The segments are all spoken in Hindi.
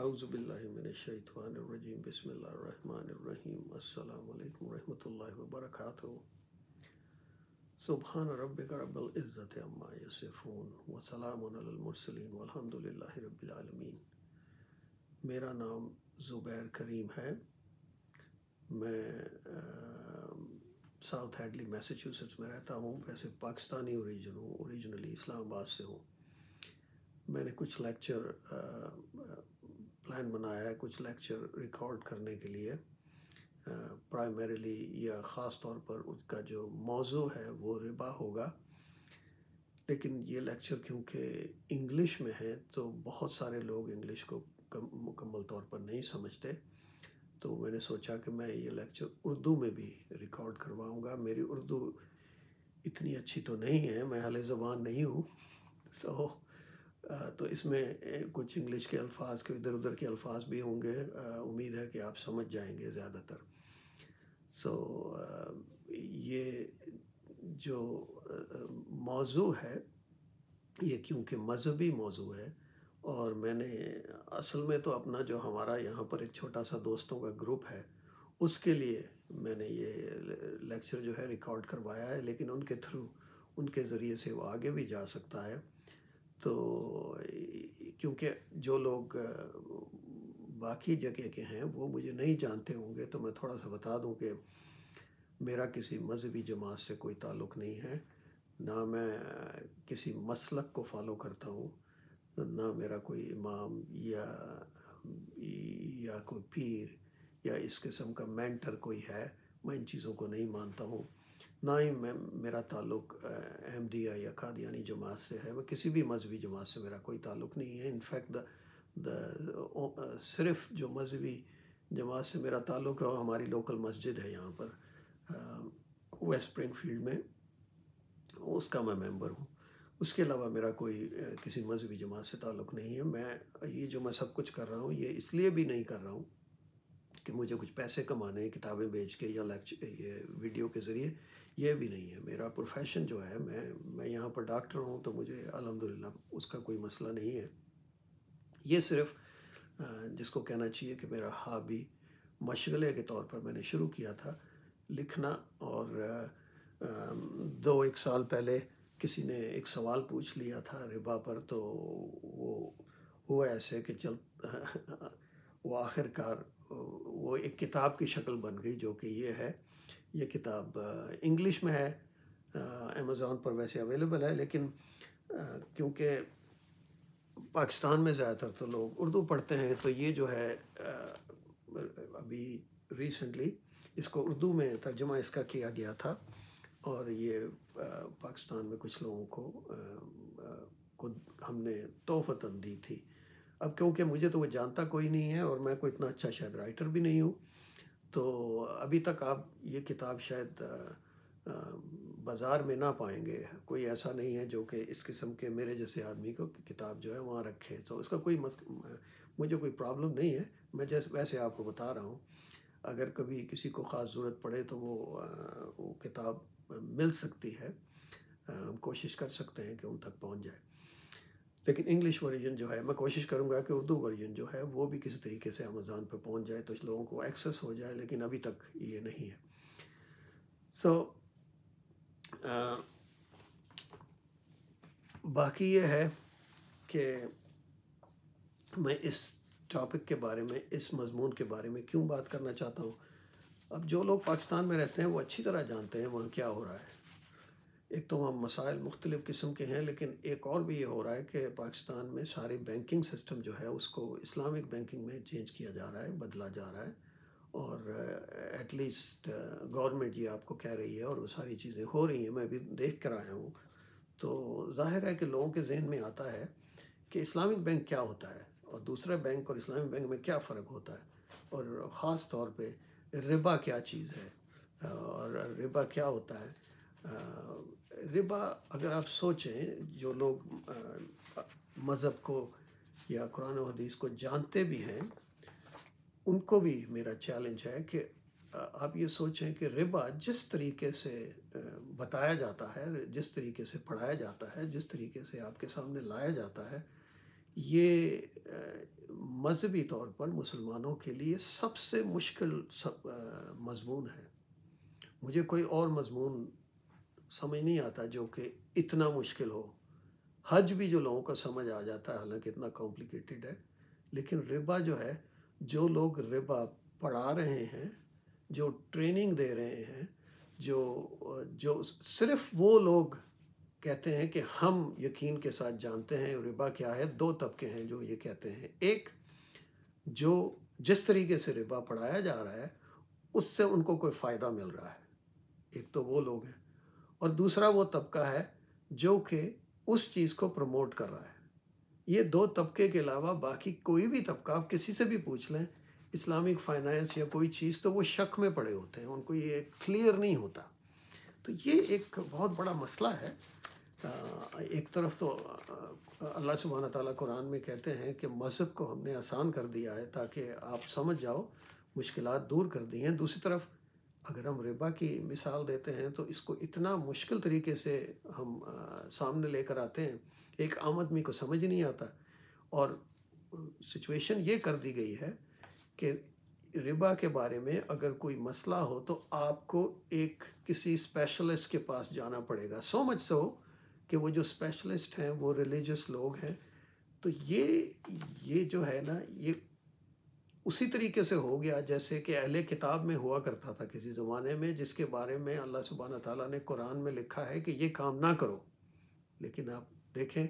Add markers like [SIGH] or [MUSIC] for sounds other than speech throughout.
आउज़बिल्लिमिनशैतवानरजीम बसमीम अल्लाम वरहमल वबरक सुबहान रबिक रबुल्ज़त अम्मा यसफ़ून वसलामसलिन वलहमदिल्ला रबालमीन मेरा नाम ज़ुबैर करीम है मैं साउथ हेडली मैसाचुसेट्स में रहता हूँ वैसे पाकिस्तानी ओरिजिन हूँ ओरिजिनली इस्लामाबाद से हूँ मैंने कुछ लेक्चर प्लान बनाया है कुछ लेक्चर रिकॉर्ड करने के लिए प्राइमरीली या ख़ास तौर पर उसका जो मौजू है वो रिबा होगा लेकिन ये लेक्चर क्योंकि इंग्लिश में है तो बहुत सारे लोग इंग्लिश को कम मुकम्मल तौर पर नहीं समझते तो मैंने सोचा कि मैं ये लेक्चर उर्दू में भी रिकॉर्ड करवाऊँगा मेरी उर्दू इतनी अच्छी तो नहीं है मैं हले ज़बान नहीं हूँ सो [LAUGHS] so, तो इसमें कुछ इंग्लिश के अल्फाज के इधर उधर के अल्फाज भी होंगे उम्मीद है कि आप समझ जाएंगे ज़्यादातर सो so, ये जो मौजू है ये क्योंकि मजहबी मौजू है और मैंने असल में तो अपना जो हमारा यहाँ पर एक छोटा सा दोस्तों का ग्रुप है उसके लिए मैंने ये लेक्चर जो है रिकॉर्ड करवाया है लेकिन उनके थ्रू उनके ज़रिए से वो आगे भी जा सकता है तो क्योंकि जो लोग बाकी जगह के हैं वो मुझे नहीं जानते होंगे तो मैं थोड़ा सा बता दूं कि मेरा किसी मजहबी जमात से कोई ताल्लुक़ नहीं है ना मैं किसी मसलक को फॉलो करता हूँ ना मेरा कोई इमाम या या कोई पीर या इस किस्म का मेंटर कोई है मैं इन चीज़ों को नहीं मानता हूँ ना ही मैं मेरा ताल्लुक अहमदिया या कादियानी जमात से है मैं किसी भी मजहबी जमात से मेरा कोई ताल्लुक नहीं है इनफैक्ट द, द सिर्फ जो मजहबी जमात से मेरा ताल्लुक है वो हमारी लोकल मस्जिद है यहाँ पर वेस्ट स्प्रिंग फील्ड में उसका मैं मेंबर हूँ उसके अलावा मेरा कोई किसी मजहबी जमात से ताल्लुक़ नहीं है मैं ये जो मैं सब कुछ कर रहा हूँ ये इसलिए भी नहीं कर रहा हूँ कि मुझे कुछ पैसे कमाने किताबें बेच के या लेक्चर ये वीडियो के ज़रिए ये भी नहीं है मेरा प्रोफेशन जो है मैं मैं यहाँ पर डॉक्टर हूँ तो मुझे अलहमदिल्ला उसका कोई मसला नहीं है ये सिर्फ जिसको कहना चाहिए कि मेरा हाबी मशगले के तौर पर मैंने शुरू किया था लिखना और दो एक साल पहले किसी ने एक सवाल पूछ लिया था रिबा पर तो वो हुआ ऐसे कि चल [LAUGHS] वो आखिरकार वो एक किताब की शक्ल बन गई जो कि ये है ये किताब इंग्लिश में है अमेज़ोन पर वैसे अवेलेबल है लेकिन क्योंकि पाकिस्तान में ज़्यादातर तो लोग उर्दू पढ़ते हैं तो ये जो है अभी रिसेंटली इसको उर्दू में तर्जमा इसका किया गया था और ये पाकिस्तान में कुछ लोगों को खुद हमने तोहफतन दी थी अब क्योंकि मुझे तो वो जानता कोई नहीं है और मैं कोई इतना अच्छा शायद राइटर भी नहीं हूँ तो अभी तक आप ये किताब शायद बाज़ार में ना पाएंगे कोई ऐसा नहीं है जो कि इस किस्म के मेरे जैसे आदमी को किताब जो है वहाँ रखे तो उसका कोई मस मुझे कोई प्रॉब्लम नहीं है मैं जैसे वैसे आपको बता रहा हूँ अगर कभी किसी को ख़ास ज़रूरत पड़े तो वो वो किताब मिल सकती है हम कोशिश कर सकते हैं कि उन तक पहुँच जाए लेकिन इंग्लिश वर्जन जो है मैं कोशिश करूँगा कि उर्दू वर्जन जो है वो भी किसी तरीके से अमेज़ान पर पहुँच जाए तो लोगों को एक्सेस हो जाए लेकिन अभी तक ये नहीं है सो so, बाकी ये है कि मैं इस टॉपिक के बारे में इस मजमून के बारे में क्यों बात करना चाहता हूँ अब जो लोग पाकिस्तान में रहते हैं वो अच्छी तरह जानते हैं वहाँ क्या हो रहा है एक तो वहाँ मसाइल मुख्तलिफ़ किस्म के हैं लेकिन एक और भी ये हो रहा है कि पाकिस्तान में सारे बैंकिंग सिस्टम जो है उसको इस्लामिक बैंकिंग में चेंज किया जा रहा है बदला जा रहा है और एटलीस्ट गवर्नमेंट ये आपको कह रही है और वो सारी चीज़ें हो रही हैं मैं भी देख कर आया हूँ तो जाहिर है कि लोगों के जहन में आता है कि इस्लामिक बैंक क्या होता है और दूसरे बैंक और इस्लामिक बैंक में क्या फ़र्क होता है और ख़ास तौर पर रिबा क्या चीज़ है और रिबा क्या होता है रिबा अगर आप सोचें जो लोग मज़हब को या कुरान हदीस को जानते भी हैं उनको भी मेरा चैलेंज है कि आप ये सोचें कि रिबा जिस तरीके से बताया जाता है जिस तरीके से पढ़ाया जाता है जिस तरीके से आपके सामने लाया जाता है ये मजहबी तौर पर मुसलमानों के लिए सबसे मुश्किल सब मजमून है मुझे कोई और मजमून समझ नहीं आता जो कि इतना मुश्किल हो हज भी जो लोगों का समझ आ जाता है हालांकि इतना कॉम्प्लिकेटेड है लेकिन रिबा जो है जो लोग रिबा पढ़ा रहे हैं जो ट्रेनिंग दे रहे हैं जो जो सिर्फ वो लोग कहते हैं कि हम यकीन के साथ जानते हैं रिबा क्या है दो तबके हैं जो ये कहते हैं एक जो जिस तरीके से रिबा पढ़ाया जा रहा है उससे उनको कोई फ़ायदा मिल रहा है एक तो वो लोग हैं और दूसरा वो तबका है जो कि उस चीज़ को प्रमोट कर रहा है ये दो तबके के अलावा बाकी कोई भी तबका आप किसी से भी पूछ लें इस्लामिक फाइनेंस या कोई चीज़ तो वो शक में पड़े होते हैं उनको ये क्लियर नहीं होता तो ये एक बहुत बड़ा मसला है एक तरफ तो अल्लाह सुबहाना ताली कुरान में कहते हैं कि मज़हब को हमने आसान कर दिया है ताकि आप समझ जाओ मुश्किल दूर कर दी हैं दूसरी तरफ अगर हम रिबा की मिसाल देते हैं तो इसको इतना मुश्किल तरीके से हम आ, सामने लेकर आते हैं एक आम आदमी को समझ नहीं आता और सिचुएशन ये कर दी गई है कि रिबा के बारे में अगर कोई मसला हो तो आपको एक किसी स्पेशलिस्ट के पास जाना पड़ेगा सो मच सो कि वो जो स्पेशलिस्ट हैं वो रिलीजियस लोग हैं तो ये ये जो है ना ये उसी तरीके से हो गया जैसे कि अहले किताब में हुआ करता था किसी ज़माने में जिसके बारे में अल्लाह सुबहाना ताला ने कुरान में लिखा है कि ये काम ना करो लेकिन आप देखें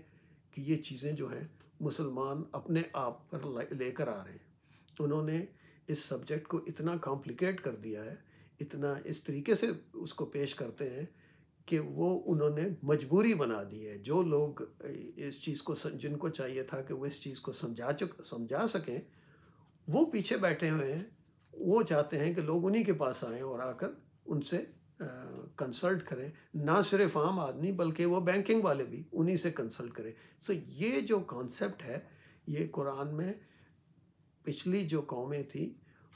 कि ये चीज़ें जो हैं मुसलमान अपने आप पर लेकर आ रहे हैं उन्होंने इस सब्जेक्ट को इतना कॉम्प्लिकेट कर दिया है इतना इस तरीके से उसको पेश करते हैं कि वो उन्होंने मजबूरी बना दी है जो लोग इस चीज़ को जिनको चाहिए था कि वो इस चीज़ को समझा चुक समझा सकें वो पीछे बैठे हुए हैं वो चाहते हैं कि लोग उन्हीं के पास आएँ और आकर उनसे कंसल्ट करें ना सिर्फ आम आदमी बल्कि वो बैंकिंग वाले भी उन्हीं से कंसल्ट करें सो ये जो कॉन्सेप्ट है ये कुरान में पिछली जो कौमें थी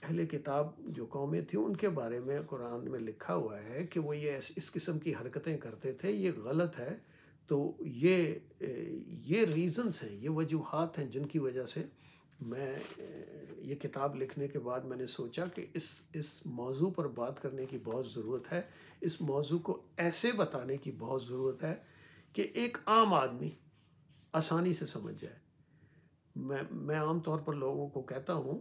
पहले किताब जो कौमें थी उनके बारे में कुरान में लिखा हुआ है कि वो ये इस किस्म की हरकतें करते थे ये गलत है तो ये ये रीज़न्स हैं ये वजूहत हैं जिनकी वजह से मैं ये किताब लिखने के बाद मैंने सोचा कि इस इस मौजू पर बात करने की बहुत ज़रूरत है इस मौजू को ऐसे बताने की बहुत ज़रूरत है कि एक आम आदमी आसानी से समझ जाए मैं मैं आम तौर पर लोगों को कहता हूँ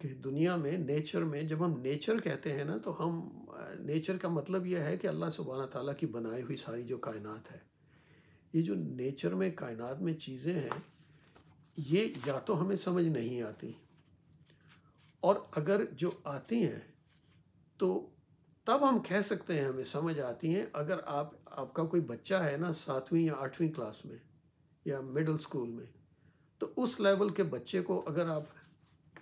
कि दुनिया में नेचर में जब हम नेचर कहते हैं ना तो हम नेचर का मतलब यह है कि अल्लाह सुबहाना ताली की बनाई हुई सारी जो कायनात है ये जो नेचर में कायनात में चीज़ें हैं ये या तो हमें समझ नहीं आती और अगर जो आती हैं तो तब हम कह सकते हैं हमें समझ आती हैं अगर आप आपका कोई बच्चा है ना सातवीं या आठवीं क्लास में या मिडिल स्कूल में तो उस लेवल के बच्चे को अगर आप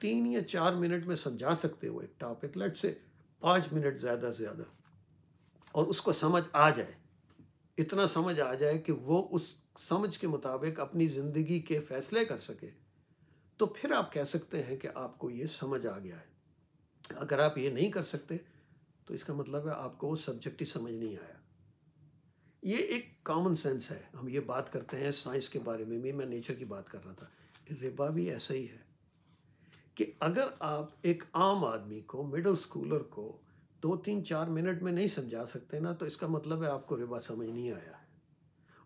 तीन या चार मिनट में समझा सकते हो एक टॉपिक लेट से पाँच मिनट ज़्यादा से ज़्यादा और उसको समझ आ जाए इतना समझ आ जाए कि वो उस समझ के मुताबिक अपनी ज़िंदगी के फैसले कर सके तो फिर आप कह सकते हैं कि आपको ये समझ आ गया है अगर आप ये नहीं कर सकते तो इसका मतलब है आपको वो सब्जेक्ट ही समझ नहीं आया ये एक कॉमन सेंस है हम ये बात करते हैं साइंस के बारे में भी मैं नेचर की बात कर रहा था रिबा भी ऐसा ही है कि अगर आप एक आम आदमी को मिडिल स्कूलर को दो तीन चार मिनट में नहीं समझा सकते ना तो इसका मतलब है आपको रिबा समझ नहीं आया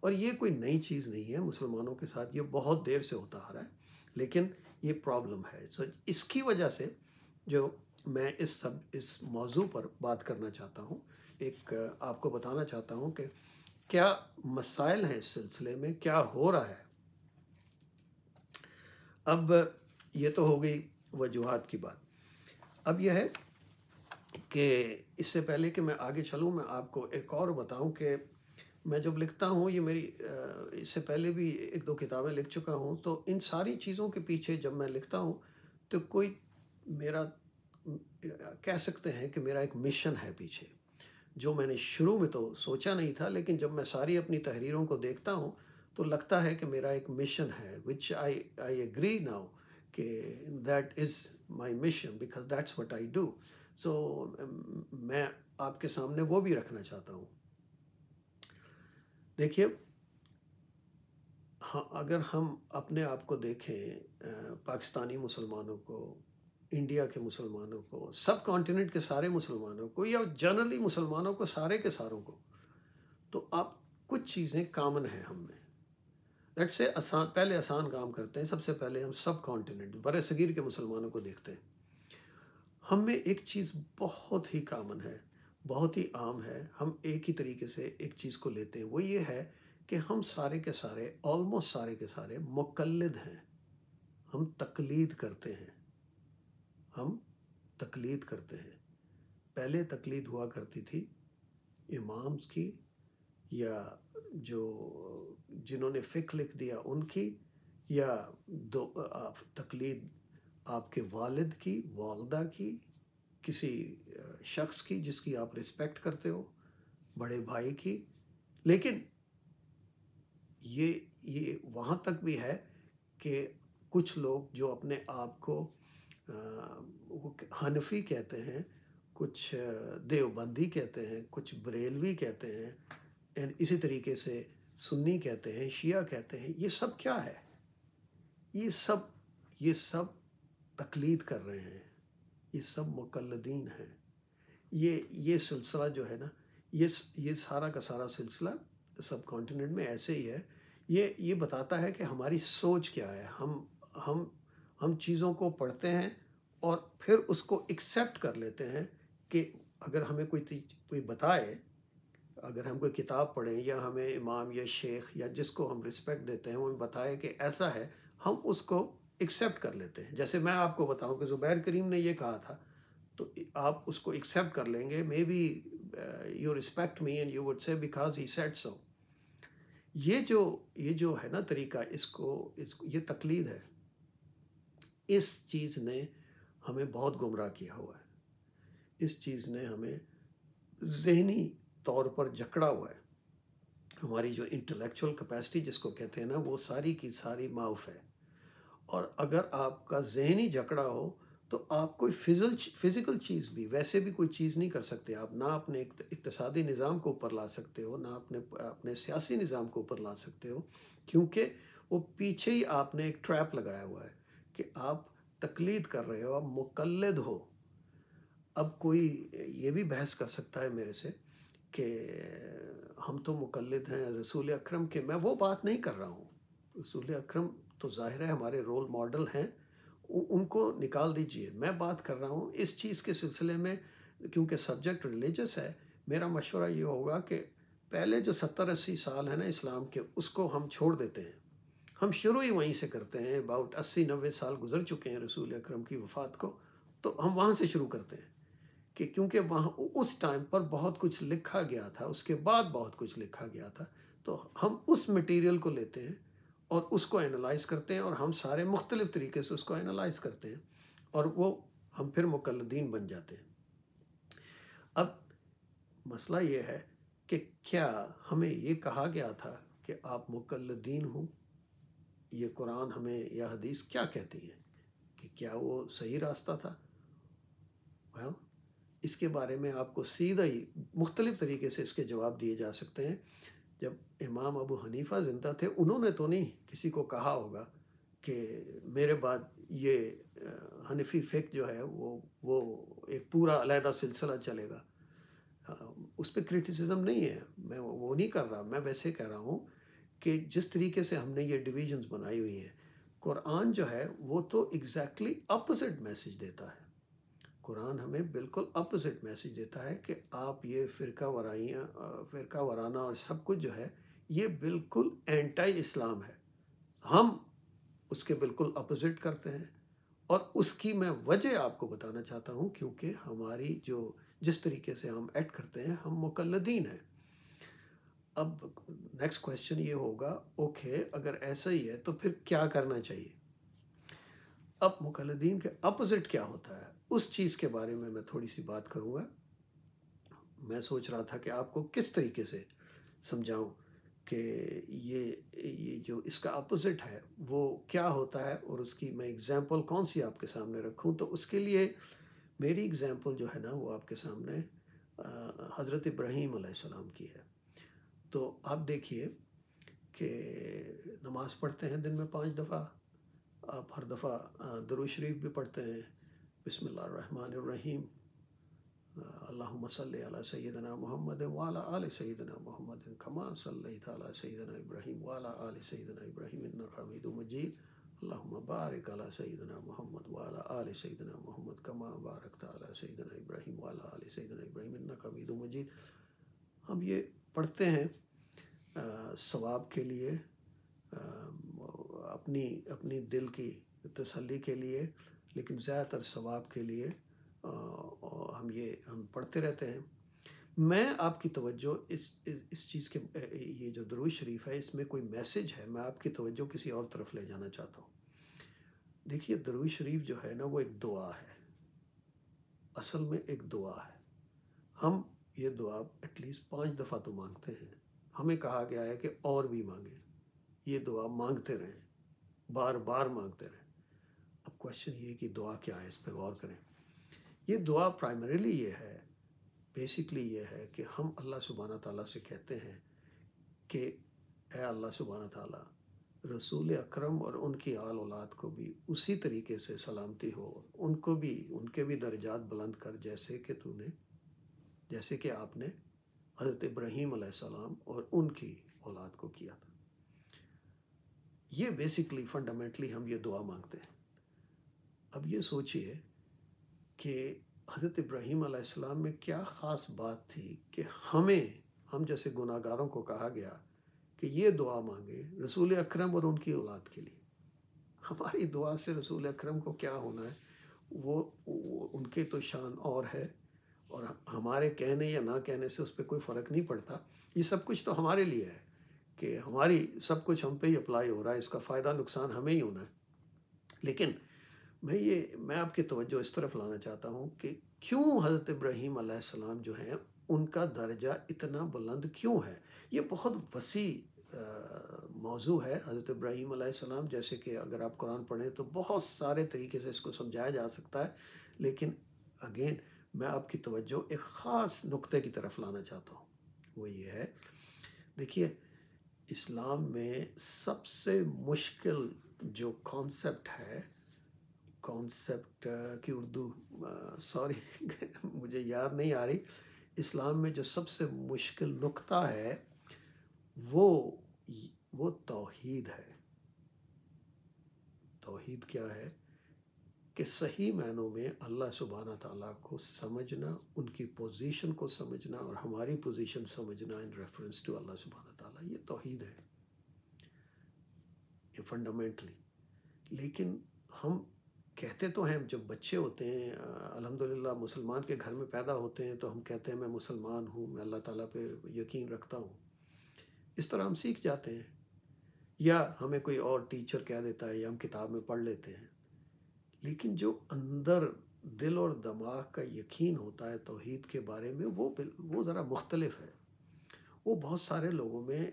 और ये कोई नई चीज़ नहीं है मुसलमानों के साथ ये बहुत देर से होता आ रहा है लेकिन ये प्रॉब्लम है सो इसकी वजह से जो मैं इस सब इस मौजू पर बात करना चाहता हूँ एक आपको बताना चाहता हूँ कि क्या मसाइल हैं इस सिलसिले में क्या हो रहा है अब ये तो हो गई वजूहत की बात अब यह है कि इससे पहले कि मैं आगे चलूँ मैं आपको एक और बताऊँ कि मैं जब लिखता हूँ ये मेरी इससे पहले भी एक दो किताबें लिख चुका हूँ तो इन सारी चीज़ों के पीछे जब मैं लिखता हूँ तो कोई मेरा कह सकते हैं कि मेरा एक मिशन है पीछे जो मैंने शुरू में तो सोचा नहीं था लेकिन जब मैं सारी अपनी तहरीरों को देखता हूँ तो लगता है कि मेरा एक मिशन है which I I agree now कि that is my mission because that's what I do so so, um, मैं आपके सामने वो भी रखना चाहता हूँ देखिए हाँ अगर हम अपने आप को देखें पाकिस्तानी मुसलमानों को इंडिया के मुसलमानों को सब कॉन्टिनेंट के सारे मुसलमानों को या जनरली मुसलमानों को सारे के सारों को तो आप कुछ चीज़ें कामन हैं हम में लेट्स से आसान पहले आसान काम करते हैं सबसे पहले हम सब कॉन्टिनेंट बर सगीर के मुसलमानों को देखते हैं हम में एक चीज़ बहुत ही कामन है बहुत ही आम है हम एक ही तरीके से एक चीज़ को लेते हैं वो ये है कि हम सारे के सारे ऑलमोस्ट सारे के सारे मुकलद हैं हम तकलीद करते हैं हम तकलीद करते हैं पहले तकलीद हुआ करती थी इमाम्स की या जो जिन्होंने फ़िक लिख दिया उनकी या दो तकलीद आपके वालिद की वालदा की किसी शख्स की जिसकी आप रिस्पेक्ट करते हो बड़े भाई की लेकिन ये ये वहाँ तक भी है कि कुछ लोग जो अपने आप को हनफी कहते हैं कुछ देवबंदी कहते हैं कुछ बरेलवी कहते हैं एंड इसी तरीके से सुन्नी कहते हैं शिया कहते हैं ये सब क्या है ये सब ये सब तकलीद कर रहे हैं ये सब मुकलदीन हैं ये ये सिलसिला जो है ना ये ये सारा का सारा सिलसिला सब कॉन्टिनेंट में ऐसे ही है ये ये बताता है कि हमारी सोच क्या है हम हम हम चीज़ों को पढ़ते हैं और फिर उसको एक्सेप्ट कर लेते हैं कि अगर हमें कोई कोई बताए अगर हम कोई किताब पढ़ें या हमें इमाम या शेख या जिसको हम रिस्पेक्ट देते हैं वो बताए कि ऐसा है हम उसको एक्सेप्ट कर लेते हैं जैसे मैं आपको बताऊं कि ज़ुबैर करीम ने ये कहा था तो आप उसको एक्सेप्ट कर लेंगे maybe you respect me and you would say because he said so ये जो ये जो है ना तरीका इसको इसको ये तकलीद है इस चीज़ ने हमें बहुत गुमराह किया हुआ है इस चीज़ ने हमें जहनी तौर पर जकड़ा हुआ है हमारी जो इंटेलेक्चुअल कैपेसिटी जिसको कहते हैं ना वो सारी की सारी माफ है और अगर आपका जहनी जकड़ा हो तो आप कोई फिजल फिज़िकल चीज़ भी वैसे भी कोई चीज़ नहीं कर सकते आप ना अपने इकतसादी निज़ाम को ऊपर ला सकते हो ना अपने अपने सियासी निज़ाम को ऊपर ला सकते हो क्योंकि वो पीछे ही आपने एक ट्रैप लगाया हुआ है कि आप तकलीद कर रहे हो आप मुकलद हो अब कोई ये भी बहस कर सकता है मेरे से कि हम तो मुकलद हैं रसूल अक्रम के मैं वो बात नहीं कर रहा हूँ रसूल अक्रम तो जाहिर है हमारे रोल मॉडल हैं उनको निकाल दीजिए मैं बात कर रहा हूँ इस चीज़ के सिलसिले में क्योंकि सब्जेक्ट रिलीजस है मेरा मशवरा ये होगा कि पहले जो सत्तर अस्सी साल है ना इस्लाम के उसको हम छोड़ देते हैं हम शुरू ही वहीं से करते हैं अबाउट अस्सी नबे साल गुजर चुके हैं रसूल अक्रम की वफ़ात को तो हम वहाँ से शुरू करते हैं कि क्योंकि वहाँ उस टाइम पर बहुत कुछ लिखा गया था उसके बाद बहुत कुछ लिखा गया था तो हम उस मटेरियल को लेते हैं और उसको एनालाइज करते हैं और हम सारे मुख्तलिफ तरीके से उसको एनालाइज करते हैं और वो हम फिर मुकलदीन बन जाते हैं अब मसला ये है कि क्या हमें ये कहा गया था कि आप मुकलदीन हो ये कुरान हमें यह हदीस क्या कहती है कि क्या वो सही रास्ता था well, इसके बारे में आपको सीधा ही मुख्तलिफ तरीके से इसके जवाब दिए जा सकते हैं जब इमाम अबू हनीफा जिंदा थे उन्होंने तो नहीं किसी को कहा होगा कि मेरे बाद ये हनफी फ़िक जो है वो वो एक पूरा अलहदा सिलसिला चलेगा उस पर क्रिटिसिज्म नहीं है मैं वो नहीं कर रहा मैं वैसे कह रहा हूँ कि जिस तरीके से हमने ये डिवीजन्स बनाई हुई हैं कुरान जो है वो तो एग्जैक्टली अपोजिट मैसेज देता है कुरान हमें बिल्कुल अपोजिट मैसेज देता है कि आप ये फ़िरका वराइयाँ फ़िरका वराना और सब कुछ जो है ये बिल्कुल एंटी इस्लाम है हम उसके बिल्कुल अपोजिट करते हैं और उसकी मैं वजह आपको बताना चाहता हूँ क्योंकि हमारी जो जिस तरीके से हम एक्ट करते हैं हम मुकलदीन हैं अब नेक्स्ट क्वेश्चन ये होगा ओके अगर ऐसा ही है तो फिर क्या करना चाहिए अब मुकलदीन के अपोज़िट क्या होता है उस चीज़ के बारे में मैं थोड़ी सी बात करूँगा मैं सोच रहा था कि आपको किस तरीके से समझाऊँ कि ये ये जो इसका अपोज़िट है वो क्या होता है और उसकी मैं एग्ज़ाम्पल कौन सी आपके सामने रखूँ तो उसके लिए मेरी एग्ज़ाम्पल जो है ना वो आपके सामने हज़रत इब्राहीम सलाम की है तो आप देखिए कि नमाज़ पढ़ते हैं दिन में पाँच दफ़ा आप हर दफ़ा दरुज शरीफ भी पढ़ते हैं बसमीम अल्लाम सल सैदना मोहम्मद वाला आल सैदना मोहम्मद कमा सल सैदना इब्राहिम वाला आल सैदना इब्राहिम हमीद मजीद अल्लाम बारक अला सैदना मोहम्मद वाला आल सैदना मोहम्मद कमा बारक ताला सैदना इब्राहिम वाला आल सैदना इब्राहिम हमीद मजीद हम ये पढ़ते हैं सवाब के लिए अपनी अपनी दिल की तसल्ली के लिए लेकिन ज़्यादातर सवाब के लिए हम ये हम पढ़ते रहते हैं मैं आपकी तवज्जो इस इस, चीज़ के ये जो दरुज शरीफ है इसमें कोई मैसेज है मैं आपकी तवज्जो किसी और तरफ ले जाना चाहता हूँ देखिए दरुज शरीफ जो है ना वो एक दुआ है असल में एक दुआ है हम ये दुआ एटलीस्ट पाँच दफ़ा तो मांगते हैं हमें कहा गया है कि और भी मांगें ये दुआ मांगते रहें बार बार मांगते रहें अब क्वेश्चन ये कि दुआ क्या है इस पर गौर करें ये दुआ प्राइमरीली ये है बेसिकली ये है कि हम अल्लाह सुबहाना ताली से कहते हैं कि ए अल्लाह सुबहाना ताली रसूल अकरम और उनकी आल औलाद को भी उसी तरीके से सलामती हो उनको भी उनके भी दर्जात बुलंद कर जैसे कि तूने जैसे कि आपने हज़रत इब्राहीम सलाम और उनकी औलाद को किया था ये बेसिकली फंडामेंटली हम ये दुआ मांगते हैं अब ये सोचिए कि हज़रत इब्राहीम आसमाम में क्या ख़ास बात थी कि हमें हम जैसे गुनागारों को कहा गया कि ये दुआ मांगे रसूल अकरम और उनकी औलाद के लिए हमारी दुआ से रसूल अकरम को क्या होना है वो, वो उनके तो शान और है और हमारे कहने या ना कहने से उस पर कोई फ़र्क नहीं पड़ता ये सब कुछ तो हमारे लिए है कि हमारी सब कुछ हम पे ही अप्लाई हो रहा है इसका फ़ायदा नुकसान हमें ही होना है लेकिन मैं ये मैं आपकी तवज्जो इस तरफ लाना चाहता हूँ कि क्यों हज़रत इब्राहीम आसमाम जो हैं उनका दर्जा इतना बुलंद क्यों है ये बहुत वसी मौजू है हज़रत इब्राहीम आसमाम जैसे कि अगर आप कुरान पढ़ें तो बहुत सारे तरीके से इसको समझाया जा सकता है लेकिन अगेन मैं आपकी तवज्जो एक ख़ास नुक्ते की तरफ लाना चाहता हूँ वो ये है देखिए इस्लाम में सबसे मुश्किल जो कॉन्सेप्ट है कॉन्सेप्ट की उर्दू सॉरी [LAUGHS] मुझे याद नहीं आ रही इस्लाम में जो सबसे मुश्किल नुक्ता है वो वो तौहीद है तौहीद क्या है कि सही मायनों में अल्लाह सुबहाना ताला को समझना उनकी पोजीशन को समझना और हमारी पोजीशन समझना इन रेफरेंस टू अल्लाह सुबहाना ये तोहद है ये फंडामेंटली लेकिन हम कहते तो हैं जब बच्चे होते हैं अल्हम्दुलिल्लाह मुसलमान के घर में पैदा होते हैं तो हम कहते हैं मैं मुसलमान हूँ मैं अल्लाह ताला पे यकीन रखता हूँ इस तरह हम सीख जाते हैं या हमें कोई और टीचर कह देता है या हम किताब में पढ़ लेते हैं लेकिन जो अंदर दिल और दिमाग का यकीन होता है तोहद के बारे में वो वो ज़रा मुख्तलफ़ है वो बहुत सारे लोगों में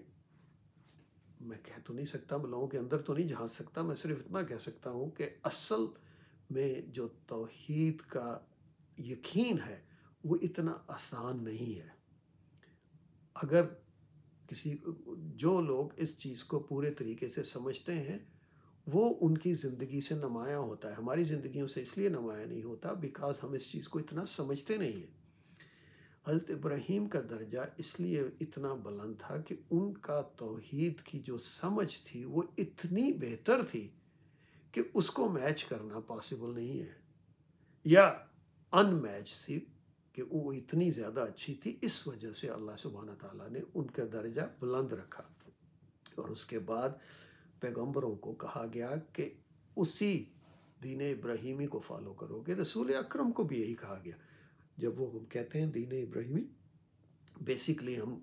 मैं कह तो नहीं सकता लोगों के अंदर तो नहीं झांक सकता मैं सिर्फ इतना कह सकता हूँ कि असल में जो तोहद का यकीन है वो इतना आसान नहीं है अगर किसी जो लोग इस चीज़ को पूरे तरीके से समझते हैं वो उनकी ज़िंदगी से नमाया होता है हमारी ज़िंदगियों से इसलिए नमाया नहीं होता बिकॉज हम इस चीज़ को इतना समझते नहीं हैं हज़रत इब्राहिम का दर्जा इसलिए इतना बुलंद था कि उनका तोहद की जो समझ थी वो इतनी बेहतर थी कि उसको मैच करना पॉसिबल नहीं है या अनमैच थी कि वो इतनी ज़्यादा अच्छी थी इस वजह से अल्लाह सुबहाना ताला ने उनका दर्जा बुलंद रखा और उसके बाद पैगम्बरों को कहा गया कि उसी दीन इब्राहिमी को फॉलो करोगे रसूल अक्रम को भी यही कहा गया जब वो हम कहते हैं दीन इब्राहिमी बेसिकली हम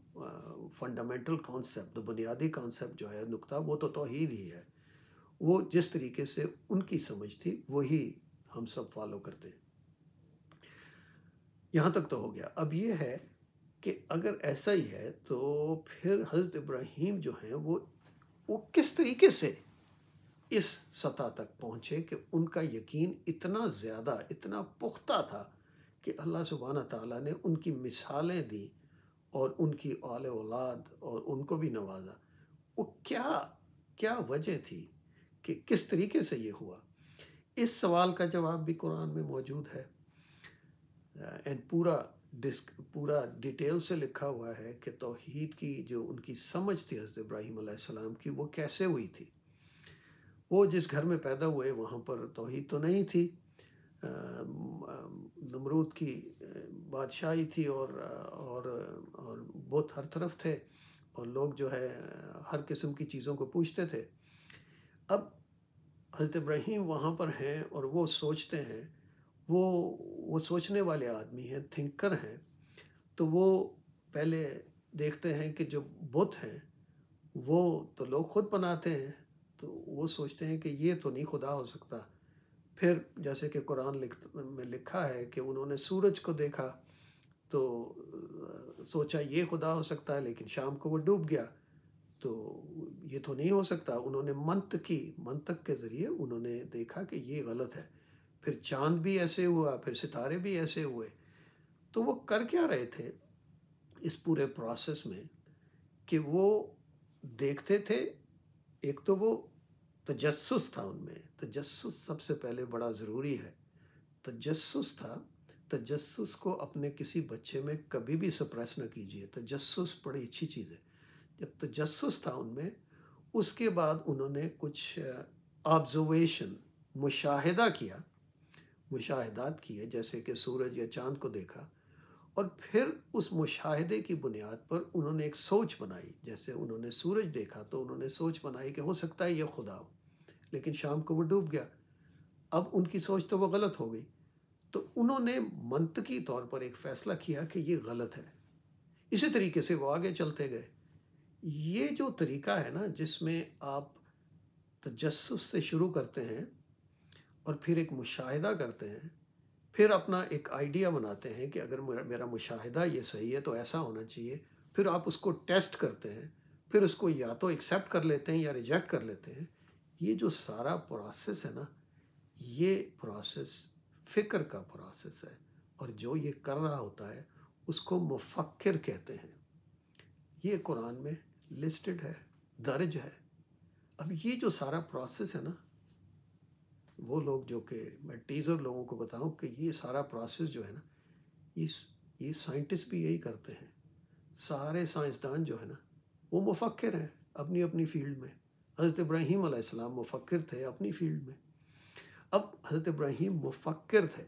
फंडामेंटल कॉन्सेप्ट बुनियादी कॉन्सेप्ट जो है नुकता वो तो तोहहीद ही है वो जिस तरीके से उनकी समझ थी वही हम सब फॉलो करते हैं यहाँ तक तो हो गया अब ये है कि अगर ऐसा ही है तो फिर हज़रत इब्राहिम जो हैं वो वो किस तरीके से इस सतह तक पहुँचे कि उनका यकीन इतना ज़्यादा इतना पुख्ता था कि अल्लाह सुबहाना ताला ने उनकी मिसालें दी और उनकी आल औलाद और उनको भी नवाजा वो क्या क्या वजह थी कि किस तरीके से ये हुआ इस सवाल का जवाब भी कुरान में मौजूद है एंड पूरा डिस्क पूरा डिटेल से लिखा हुआ है कि तोहहीद की जो उनकी समझ थी हज़रत इब्राहिम की वो कैसे हुई थी वो जिस घर में पैदा हुए वहाँ पर तोहहीद तो नहीं थी आ, आ, नमरूद की बादशाही थी और और और बहुत हर तरफ थे और लोग जो है हर किस्म की चीज़ों को पूछते थे अब हज़रत इब्राहिम वहाँ पर हैं और वो सोचते हैं वो वो सोचने वाले आदमी हैं थिंकर हैं तो वो पहले देखते हैं कि जो बुत हैं वो तो लोग खुद बनाते हैं तो वो सोचते हैं कि ये तो नहीं खुदा हो सकता फिर जैसे कि कुरान लिख में लिखा है कि उन्होंने सूरज को देखा तो सोचा ये खुदा हो सकता है लेकिन शाम को वो डूब गया तो ये तो नहीं हो सकता उन्होंने मंत की मंतक के ज़रिए उन्होंने देखा कि ये गलत है फिर चांद भी ऐसे हुआ फिर सितारे भी ऐसे हुए तो वो कर क्या रहे थे इस पूरे प्रोसेस में कि वो देखते थे एक तो वो तजस्स था उनमें तजस्स सबसे पहले बड़ा ज़रूरी है तजस्स था तजस्स को अपने किसी बच्चे में कभी भी सप्रेस न कीजिए तजस्स बड़ी अच्छी चीज़ है जब तजस्स था उनमें उसके बाद उन्होंने कुछ ऑब्जर्वेशन मुशाहिदा किया मुशाहिदात किए जैसे कि सूरज या चांद को देखा और फिर उस मुशाहिदे की बुनियाद पर उन्होंने एक सोच बनाई जैसे उन्होंने सूरज देखा तो उन्होंने सोच बनाई कि हो सकता है ये खुदा हो लेकिन शाम को वो डूब गया अब उनकी सोच तो वो गलत हो गई तो उन्होंने मनतकी तौर पर एक फ़ैसला किया कि ये गलत है इसी तरीके से वो आगे चलते गए ये जो तरीका है ना जिसमें आप तजस्स से शुरू करते हैं और फिर एक मुशाहिदा करते हैं फिर अपना एक आइडिया बनाते हैं कि अगर मेरा मुशाहिदा ये सही है तो ऐसा होना चाहिए फिर आप उसको टेस्ट करते हैं फिर उसको या तो एक्सेप्ट कर लेते हैं या रिजेक्ट कर लेते हैं ये जो सारा प्रोसेस है ना ये प्रोसेस फ़िक्र का प्रोसेस है और जो ये कर रहा होता है उसको मुफक्र कहते हैं ये कुरान में लिस्टेड है दर्ज है अब ये जो सारा प्रोसेस है ना वो लोग जो कि मैं टीज़र लोगों को बताऊं कि ये सारा प्रोसेस जो है ना ये ये साइंटिस्ट भी यही करते हैं सारे साइंसदान जो है ना वो मुफक्र हैं अपनी अपनी फील्ड में हज़रत इब्राहिम आसमाम मुफक्र थे अपनी फील्ड में अब हज़रत इब्राहीम मुफक्र थे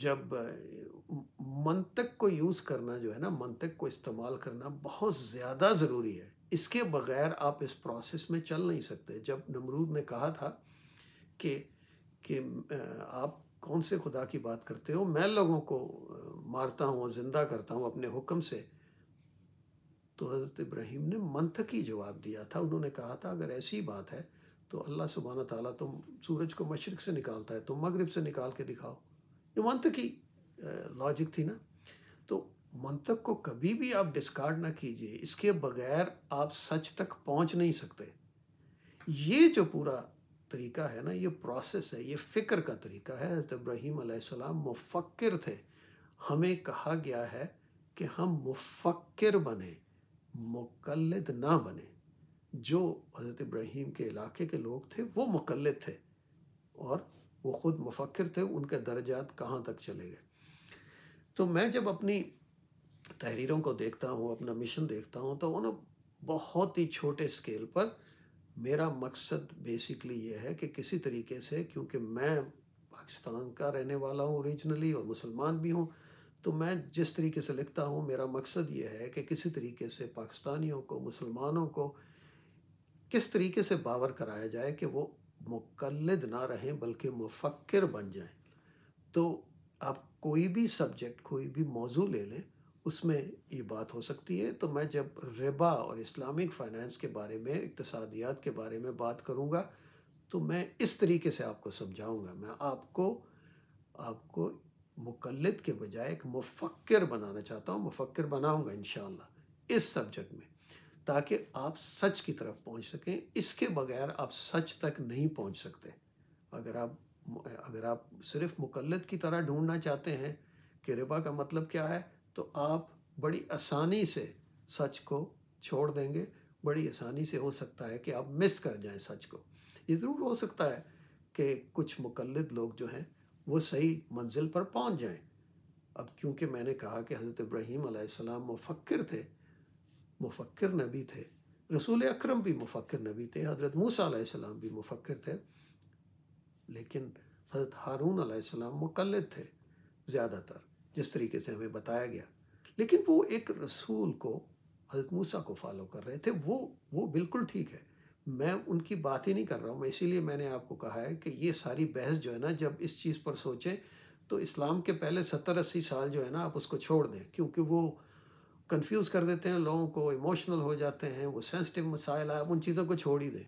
जब मनतक को यूज़ करना जो है ना मनतक को इस्तेमाल करना बहुत ज़्यादा ज़रूरी है इसके बगैर आप इस प्रोसेस में चल नहीं सकते जब नमरूद ने कहा था कि कि आप कौन से खुदा की बात करते हो मैं लोगों को मारता हूँ और ज़िंदा करता हूँ अपने हुक्म से तो हज़रत इब्राहिम ने मंथकी जवाब दिया था उन्होंने कहा था अगर ऐसी बात है तो अल्लाह सुबहाना ताला तुम सूरज को मशरक़ से निकालता है तुम मगरब से निकाल के दिखाओ ये मंथकी लॉजिक थी ना तो मंतक को कभी भी आप डिस्कार्ड ना कीजिए इसके बगैर आप सच तक पहुंच नहीं सकते ये जो पूरा तरीका है ना ये प्रोसेस है ये फ़िक्र का तरीका है हज़रत इब्राहिम आसमाम मुफक्र थे हमें कहा गया है कि हम मुफक्र बने मुकलद ना बने जो हज़रत इब्राहीम के इलाके के लोग थे वो मुकलद थे और वो ख़ुद मुफक्र थे उनके दर्जात कहाँ तक चले गए तो मैं जब अपनी तहरीरों को देखता हूँ अपना मिशन देखता हूँ तो उन्हें बहुत ही छोटे स्केल पर मेरा मकसद बेसिकली ये है कि किसी तरीके से क्योंकि मैं पाकिस्तान का रहने वाला हूँ ओरिजिनली और मुसलमान भी हूँ तो मैं जिस तरीके से लिखता हूँ मेरा मकसद ये है कि किसी तरीके से पाकिस्तानियों को मुसलमानों को किस तरीके से बावर कराया जाए कि वो मुकलद ना रहें बल्कि मुफक्र बन जाएं तो आप कोई भी सब्जेक्ट कोई भी मौजू ले लें उसमें ये बात हो सकती है तो मैं जब रिबा और इस्लामिक फ़ाइनेंस के बारे में इकतसादियात के बारे में बात करूँगा तो मैं इस तरीके से आपको समझाऊँगा मैं आपको आपको मुकलद के बजाय एक मुफक्र बनाना चाहता हूँ मुफक्र बनाऊँगा इन इस सब्जेक्ट में ताकि आप सच की तरफ पहुँच सकें इसके बगैर आप सच तक नहीं पहुँच सकते अगर आप अगर आप सिर्फ मुकलद की तरह ढूंढना चाहते हैं कि रिबा का मतलब क्या है तो आप बड़ी आसानी से सच को छोड़ देंगे बड़ी आसानी से हो सकता है कि आप मिस कर जाएं सच को ये ज़रूर हो सकता है कि कुछ मुकलद लोग जो हैं वो सही मंजिल पर पहुंच जाएं अब क्योंकि मैंने कहा कि हज़रत इब्राहीम आसमाम मुफ़क्र थे मुफ़क्र नबी थे रसूल अकरम भी मुफ़क्र नबी थे हज़रत मूसा आसमाम भी मुफ़क्र थे लेकिन हज़रत हारून आसमाम मुकलद थे ज़्यादातर जिस तरीके से हमें बताया गया लेकिन वो एक रसूल को हज़रत मूसा को फॉलो कर रहे थे वो वो बिल्कुल ठीक है मैं उनकी बात ही नहीं कर रहा हूँ मैं इसीलिए मैंने आपको कहा है कि ये सारी बहस जो है ना जब इस चीज़ पर सोचें तो इस्लाम के पहले सत्तर अस्सी साल जो है ना आप उसको छोड़ दें क्योंकि वो कंफ्यूज कर देते हैं लोगों को इमोशनल हो जाते हैं वो सेंसिटिव मसाइल आप उन चीज़ों को छोड़ ही दें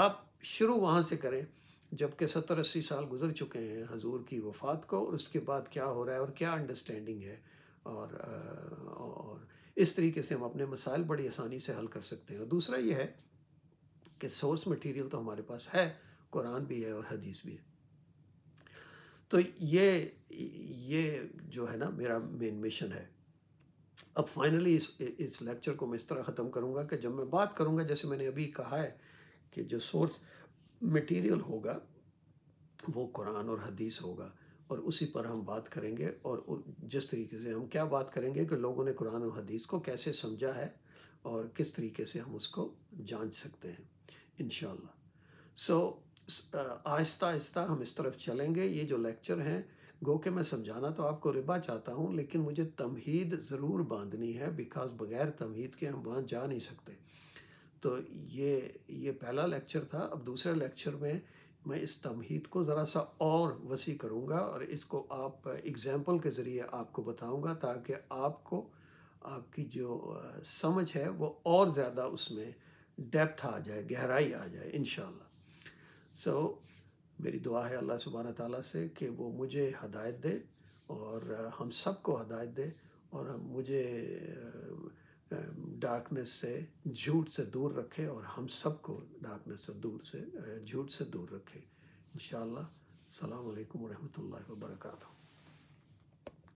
आप शुरू वहाँ से करें जबकि सत्तर अस्सी साल गुजर चुके हैं हजूर की वफ़ात को और उसके बाद क्या हो रहा है और क्या अंडरस्टैंडिंग है और और इस तरीके से हम अपने मसाइल बड़ी आसानी से हल कर सकते हैं और दूसरा ये है कि सोर्स मटेरियल तो हमारे पास है कुरान भी है और हदीस भी है तो ये ये जो है ना मेरा मेन मिशन है अब फाइनली इस इस लेक्चर को मैं इस तरह ख़त्म करूँगा कि जब मैं बात करूँगा जैसे मैंने अभी कहा है कि जो सोर्स मटेरियल होगा वो कुरान और हदीस होगा और उसी पर हम बात करेंगे और जिस तरीके से हम क्या बात करेंगे कि लोगों ने कुरान और हदीस को कैसे समझा है और किस तरीके से हम उसको जांच सकते हैं इनशाला सो आहिस्ता आहिस्ता हम इस तरफ चलेंगे ये जो लेक्चर हैं गो के मैं समझाना तो आपको रिबा चाहता हूँ लेकिन मुझे तमहीद ज़रूर बांधनी है बिकॉज बग़ैर तमहीद के हम वहाँ जा नहीं सकते तो ये ये पहला लेक्चर था अब दूसरे लेक्चर में मैं इस तमहीद को ज़रा सा और वसी करूँगा और इसको आप एग्ज़ैम्पल के ज़रिए आपको बताऊँगा ताकि आपको आपकी जो समझ है वो और ज़्यादा उसमें डेप्थ आ जाए गहराई आ जाए इन सो so, मेरी दुआ है अल्लाह सुबहान ताली से कि वो मुझे हदायत दे और हम सबको हदायत दे और मुझे डार्कनेस से झूठ से दूर रखे और हम सबको डार्कनेस से दूर से झूठ से दूर रखे इन सलाम अलैकुम रहमतुल्लाहि व बरकातहू